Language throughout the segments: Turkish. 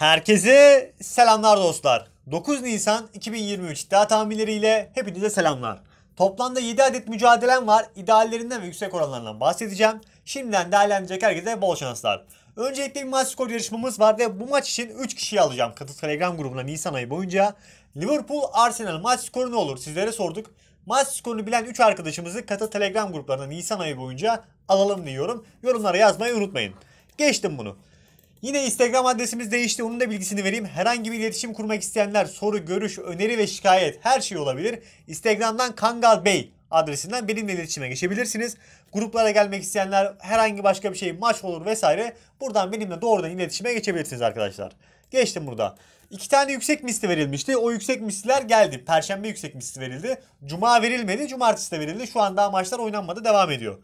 Herkese selamlar dostlar. 9 Nisan 2023 iddia tahminleriyle hepinize selamlar. Toplamda 7 adet mücadelem var. İdeallerinden ve yüksek oranlarından bahsedeceğim. Şimdiden değerlendirecek herkese bol şanslar. Öncelikle bir maç skor yarışmamız var ve bu maç için 3 kişiyi alacağım. Katıl Telegram grubuna Nisan ayı boyunca. Liverpool Arsenal maç skoru ne olur sizlere sorduk. Maç skorunu bilen 3 arkadaşımızı Katıl Telegram gruplarına Nisan ayı boyunca alalım diyorum. Yorumlara yazmayı unutmayın. Geçtim bunu. Yine Instagram adresimiz değişti. Onun da bilgisini vereyim. Herhangi bir iletişim kurmak isteyenler soru, görüş, öneri ve şikayet her şey olabilir. Instagram'dan Kangal Bey adresinden benimle iletişime geçebilirsiniz. Gruplara gelmek isteyenler herhangi başka bir şey maç olur vesaire buradan benimle doğrudan iletişime geçebilirsiniz arkadaşlar. Geçtim burada. İki tane yüksek misli verilmişti. O yüksek misliler geldi. Perşembe yüksek misli verildi. Cuma verilmedi. Cumartesi de verildi. Şu anda maçlar oynanmadı. Devam ediyor.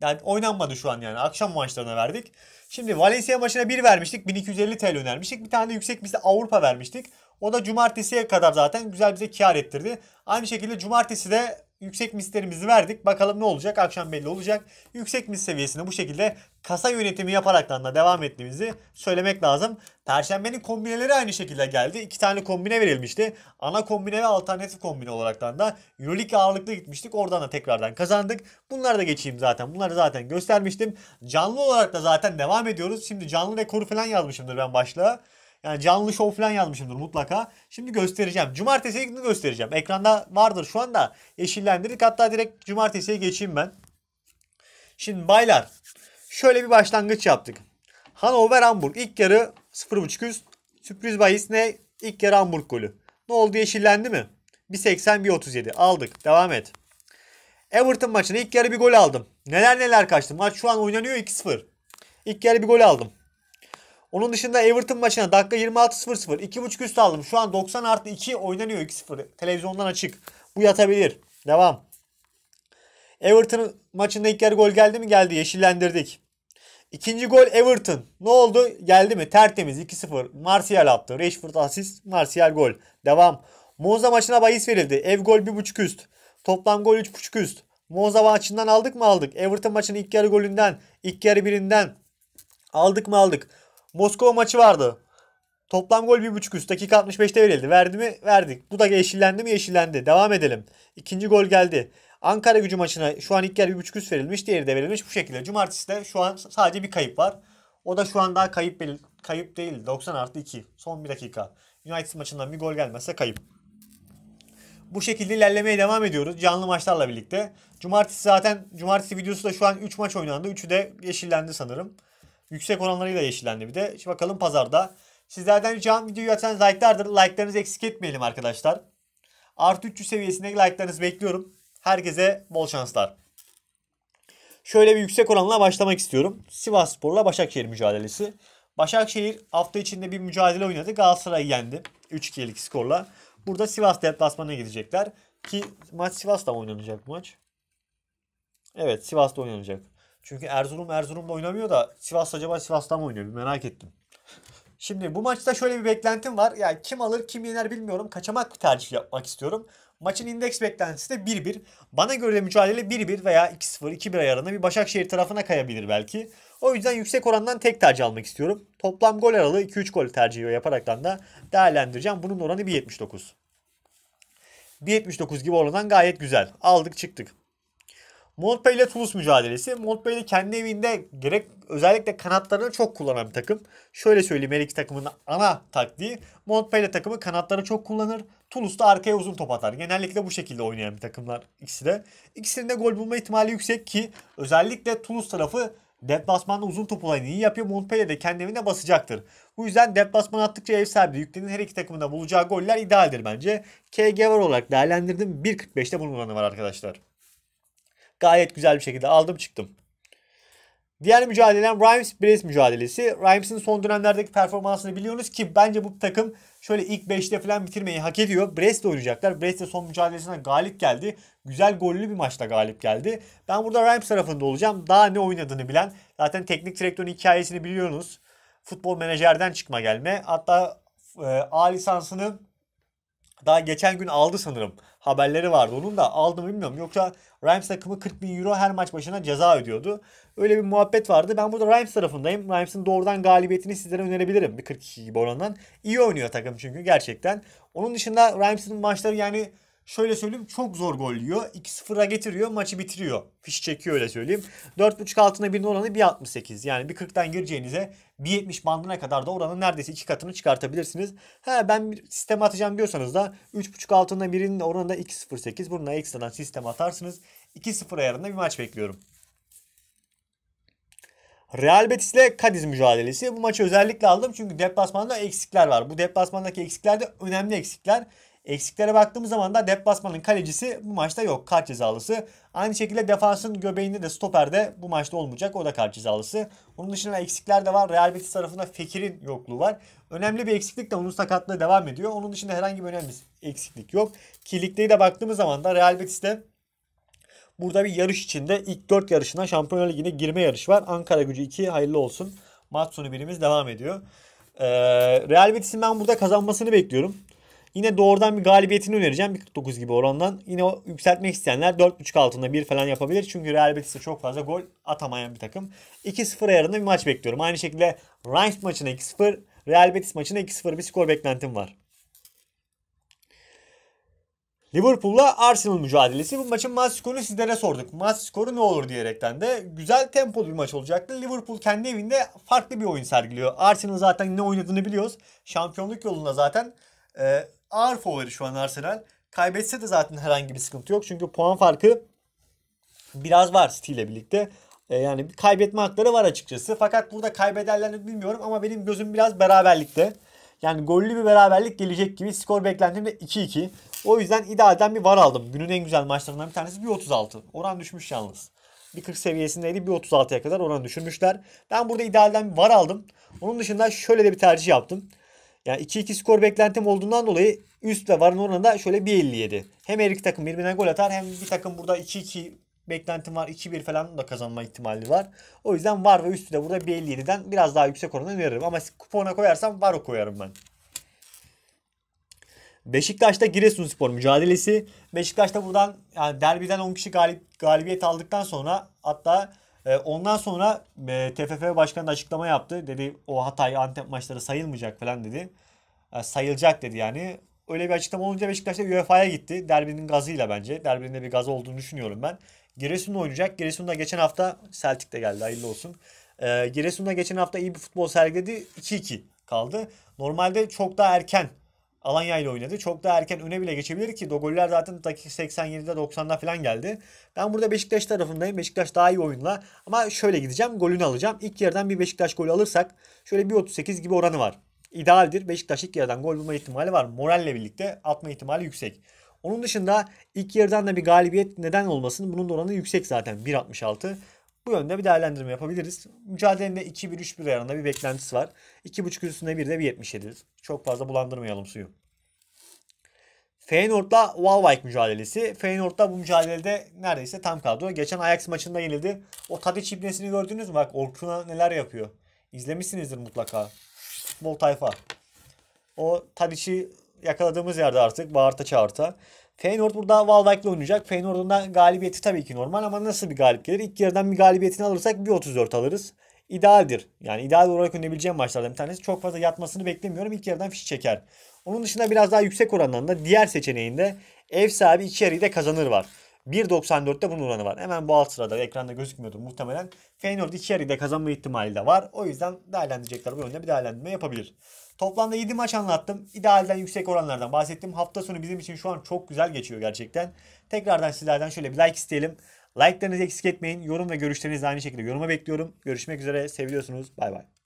Yani oynanmadı şu an yani. Akşam maçlarına verdik. Şimdi Valencia maçına 1 vermiştik. 1250 TL önermiştik. Bir tane de yüksek misli Avrupa vermiştik. O da cumartesiye kadar zaten güzel bize kar ettirdi. Aynı şekilde cumartesi de yüksek mislerimizi verdik. Bakalım ne olacak? Akşam belli olacak. Yüksek mis seviyesine bu şekilde kasa yönetimi yaparaktan da devam ettiğimizi söylemek lazım. Perşembenin kombineleri aynı şekilde geldi. İki tane kombine verilmişti. Ana kombine ve alternatif kombine olaraktan da Euroleague ağırlıklı gitmiştik. Oradan da tekrardan kazandık. Bunları da geçeyim zaten. Bunları zaten göstermiştim. Canlı olarak da zaten devam ediyoruz. Şimdi canlı rekoru falan yazmışımdır ben başlığa. Yani canlı show falan yazmışımdır mutlaka. Şimdi göstereceğim. Cumartesiye günü göstereceğim. Ekranda vardır şu anda. Yeşillendirdik. Hatta direkt cumartesiye geçeyim ben. Şimdi baylar şöyle bir başlangıç yaptık. Hanover Hamburg ilk yarı 0.5 üst. Sürpriz bahis ne? İlk yarı Hamburg golü. Ne oldu yeşillendi mi? 1.80 1.37 aldık. Devam et. Everton maçına ilk yarı bir gol aldım. Neler neler kaçtım. Maç şu an oynanıyor 2-0. İlk yarı bir gol aldım. Onun dışında Everton maçına dakika 26.00 2.5 üst aldım. Şu an 90 artı 2 oynanıyor 2-0. Televizyondan açık. Bu yatabilir. Devam. Everton maçında ilk yarı gol geldi mi? Geldi. Yeşillendirdik. İkinci gol Everton. Ne oldu? Geldi mi? Tertemiz 2-0. Martial attı. Rashford asist. Martial gol. Devam. Monza maçına bahis verildi. Ev gol 1.5 üst. Toplam gol 3.5 üst. Monza maçından aldık mı aldık. Everton maçının ilk yarı golünden, ilk yarı birinden aldık mı aldık. Moskova maçı vardı. Toplam gol 1.5 üst. Dakika 65'te verildi. Verdi mi? Verdik. Bu da yeşillendi mi? Yeşillendi. Devam edelim. İkinci gol geldi. Ankara gücü maçına şu an ilk yer 1.5 üst verilmiş. Diğeri de verilmiş bu şekilde. Cumartesi de şu an sadece bir kayıp var. O da şu an daha kayıp, kayıp değil. 90 artı 2. Son bir dakika. United maçından bir gol gelmezse kayıp. Bu şekilde ilerlemeye devam ediyoruz canlı maçlarla birlikte. Cumartesi zaten cumartesi videosu da şu an 3 maç oynandı. 3'ü de yeşillendi sanırım. Yüksek oranlarıyla yeşillendi bir de. Şimdi bakalım pazarda. Sizlerden ricam videoyu açan like'lardır. Like'larınızı eksik etmeyelim arkadaşlar. Artı 300 seviyesindeki like'larınızı bekliyorum. Herkese bol şanslar. Şöyle bir yüksek oranla başlamak istiyorum. Sivas Spor'la Başakşehir mücadelesi. Başakşehir hafta içinde bir mücadele oynadı. Galatasaray'ı yendi. 3-2'lik skorla. Burada Sivas deplasmanına gidecekler. Ki maç Sivas'ta oynanacak bu maç. Evet Sivas'ta oynanacak. Çünkü Erzurum Erzurum'da oynamıyor da Sivas acaba Sivas'tan mı oynuyor? Bir merak ettim. Şimdi bu maçta şöyle bir beklentim var. Yani kim alır kim yener bilmiyorum. Kaçamak tercih yapmak istiyorum. Maçın indeks beklentisi de 1-1. Bana göre de mücadele 1-1 veya 2-0, 2-1 ayarında bir Başakşehir tarafına kayabilir belki. O yüzden yüksek orandan tek tercih almak istiyorum. Toplam gol aralığı 2-3 gol tercihi yaparaktan da değerlendireceğim. Bunun oranı 1.79. 1.79 gibi oradan gayet güzel. Aldık çıktık. Montpellier ile Toulouse mücadelesi. Montpellier kendi evinde gerek özellikle kanatlarını çok kullanan bir takım. Şöyle söyleyeyim her iki takımın ana taktiği. Montpellier takımı kanatları çok kullanır. Toulouse da arkaya uzun top atar. Genellikle bu şekilde oynayan bir takımlar ikisi de. İkisinin de gol bulma ihtimali yüksek ki özellikle Toulouse tarafı deplasmanda uzun top olayını iyi yapıyor. Montpellier de kendi evine basacaktır. Bu yüzden deplasman attıkça ev sahibi yüklenin her iki takımında bulacağı goller idealdir bence. KG var olarak değerlendirdim. 1.45'te bunun oranı var arkadaşlar gayet güzel bir şekilde aldım çıktım. Diğer mücadelem Rhymes Brace mücadelesi. Rhymes'in son dönemlerdeki performansını biliyorsunuz ki bence bu takım şöyle ilk 5'te falan bitirmeyi hak ediyor. de oynayacaklar. Brest de son mücadelesine galip geldi. Güzel gollü bir maçta galip geldi. Ben burada Rhymes tarafında olacağım. Daha ne oynadığını bilen. Zaten teknik direktörün hikayesini biliyorsunuz. Futbol menajerden çıkma gelme. Hatta e, A lisansını daha geçen gün aldı sanırım haberleri vardı. Onun da aldım bilmiyorum. Yoksa Rhymes takımı 40 bin euro her maç başına ceza ödüyordu. Öyle bir muhabbet vardı. Ben burada Rhymes tarafındayım. Rhymes'ın doğrudan galibiyetini sizlere önerebilirim. Bir 42 gibi orandan. İyi oynuyor takım çünkü gerçekten. Onun dışında Rhymes'ın maçları yani şöyle söyleyeyim çok zor gol yiyor. 2-0'a getiriyor maçı bitiriyor. Fiş çekiyor öyle söyleyeyim. 4.5 altına bir oranı 1.68. Yani bir 40'tan gireceğinize 1.70 bandına kadar da oranın neredeyse iki katını çıkartabilirsiniz. He ben bir sisteme atacağım diyorsanız da 3.5 altında birinin oranı da 2.08. Bununla ekstradan sistem atarsınız. 2-0 ayarında bir maç bekliyorum. Real Betis ile Kadiz mücadelesi. Bu maçı özellikle aldım çünkü deplasmanda eksikler var. Bu deplasmandaki eksikler de önemli eksikler. Eksiklere baktığımız zaman da basmanın kalecisi bu maçta yok. Kart cezalısı. Aynı şekilde defansın göbeğinde de stoper de bu maçta olmayacak. O da kart cezalısı. Onun dışında eksikler de var. Real Betis tarafında Fekir'in yokluğu var. Önemli bir eksiklik de onun sakatlığı devam ediyor. Onun dışında herhangi bir önemli eksiklik yok. Kirlikliğe de baktığımız zaman da Real Betis'te burada bir yarış içinde ilk 4 yarışına Şampiyonlar Ligi'ne girme yarışı var. Ankara gücü 2 hayırlı olsun. Maç sonu birimiz devam ediyor. Ee, Real Betis'in ben burada kazanmasını bekliyorum. Yine doğrudan bir galibiyetini önereceğim. 49 gibi orandan. Yine o yükseltmek isteyenler 4.5 altında 1 falan yapabilir. Çünkü Real Betis'e çok fazla gol atamayan bir takım. 2-0 ayarında bir maç bekliyorum. Aynı şekilde Reims maçına 2-0, Real Betis maçına 2-0 bir skor beklentim var. Liverpool'la Arsenal mücadelesi. Bu maçın maç skorunu sizlere sorduk. Maç skoru ne olur diyerekten de güzel tempolu bir maç olacaktı. Liverpool kendi evinde farklı bir oyun sergiliyor. Arsenal zaten ne oynadığını biliyoruz. Şampiyonluk yolunda zaten e, ağır favori şu an Arsenal. Kaybetse de zaten herhangi bir sıkıntı yok. Çünkü puan farkı biraz var City ile birlikte. E, yani kaybetme hakları var açıkçası. Fakat burada kaybederlerini bilmiyorum ama benim gözüm biraz beraberlikte. Yani gollü bir beraberlik gelecek gibi skor beklentim de 2-2. O yüzden idealden bir var aldım. Günün en güzel maçlarından bir tanesi bir 1.36. Oran düşmüş yalnız. bir 1.40 seviyesindeydi bir 1.36'ya kadar oran düşürmüşler. Ben burada idealden bir var aldım. Onun dışında şöyle de bir tercih yaptım. Yani 2-2 skor beklentim olduğundan dolayı üst ve varın oranı da şöyle 1.57. Hem her iki takım birbirine gol atar hem bir takım burada 2-2 beklentim var. 2-1 falan da kazanma ihtimali var. O yüzden var ve üstü de burada 1.57'den biraz daha yüksek oranı öneririm. Ama kupona koyarsam var koyarım ben. Beşiktaş'ta Giresunspor mücadelesi. Beşiktaş'ta buradan yani derbiden 10 kişi galip, galibiyet aldıktan sonra hatta ee, ondan sonra e, TFF Başkanı da açıklama yaptı. Dedi o Hatay Antep maçları sayılmayacak falan dedi. Sayılacak dedi yani. Öyle bir açıklama olunca Beşiktaş'ta UEFA'ya gitti. Derbinin gazıyla bence. Derbinin de bir gazı olduğunu düşünüyorum ben. Giresun oynayacak. Giresun'da geçen hafta Celtic'te geldi hayırlı olsun. Ee, Giresun'da geçen hafta iyi bir futbol sergiledi. 2-2 kaldı. Normalde çok daha erken Alanya ile oynadı. Çok daha erken öne bile geçebilir ki goller zaten dakika 87'de 90'da falan geldi. Ben burada Beşiktaş tarafındayım. Beşiktaş daha iyi oyunla ama şöyle gideceğim. Golünü alacağım. İlk yerden bir Beşiktaş golü alırsak şöyle bir 38 gibi oranı var. İdealdir. Beşiktaş ilk yerden gol bulma ihtimali var. Moralle birlikte atma ihtimali yüksek. Onun dışında ilk yerden de bir galibiyet neden olmasın? Bunun da oranı yüksek zaten 1.66. Bu yönde bir değerlendirme yapabiliriz. Mücadelede de 2-1-3-1 ayarında bir beklentisi var. 2.5 üstünde bir de bir 77. Çok fazla bulandırmayalım suyu. Feyenoord'la Walwijk mücadelesi. Feyenoord da bu mücadelede neredeyse tam kaldı. Geçen Ajax maçında yenildi. O Tadic ibnesini gördünüz mü? Bak Orkun'a neler yapıyor. İzlemişsinizdir mutlaka. Bol tayfa. O Tadic'i yakaladığımız yerde artık bağırta çağırta. Feyenoord burada Valbek'le oynayacak. Feyenoord'un da galibiyeti tabii ki normal ama nasıl bir galip gelir? İlk yarıdan bir galibiyetini alırsak bir 34 alırız. İdealdir. Yani ideal olarak oynayabileceğim maçlardan bir tanesi. Çok fazla yatmasını beklemiyorum. İlk yarıdan fiş çeker. Onun dışında biraz daha yüksek oranlarında diğer seçeneğinde ev sahibi iki yarıyı da kazanır var. 1.94'te bunun oranı var. Hemen bu alt sırada ekranda gözükmüyordur muhtemelen. Feyenoord iki yarıda kazanma ihtimali de var. O yüzden değerlendirecekler bu yönde bir değerlendirme yapabilir. Toplamda 7 maç anlattım. İdealden yüksek oranlardan bahsettim. Hafta sonu bizim için şu an çok güzel geçiyor gerçekten. Tekrardan sizlerden şöyle bir like isteyelim. Like'larınızı eksik etmeyin. Yorum ve görüşlerinizi aynı şekilde yoruma bekliyorum. Görüşmek üzere. Seviyorsunuz. Bay bay.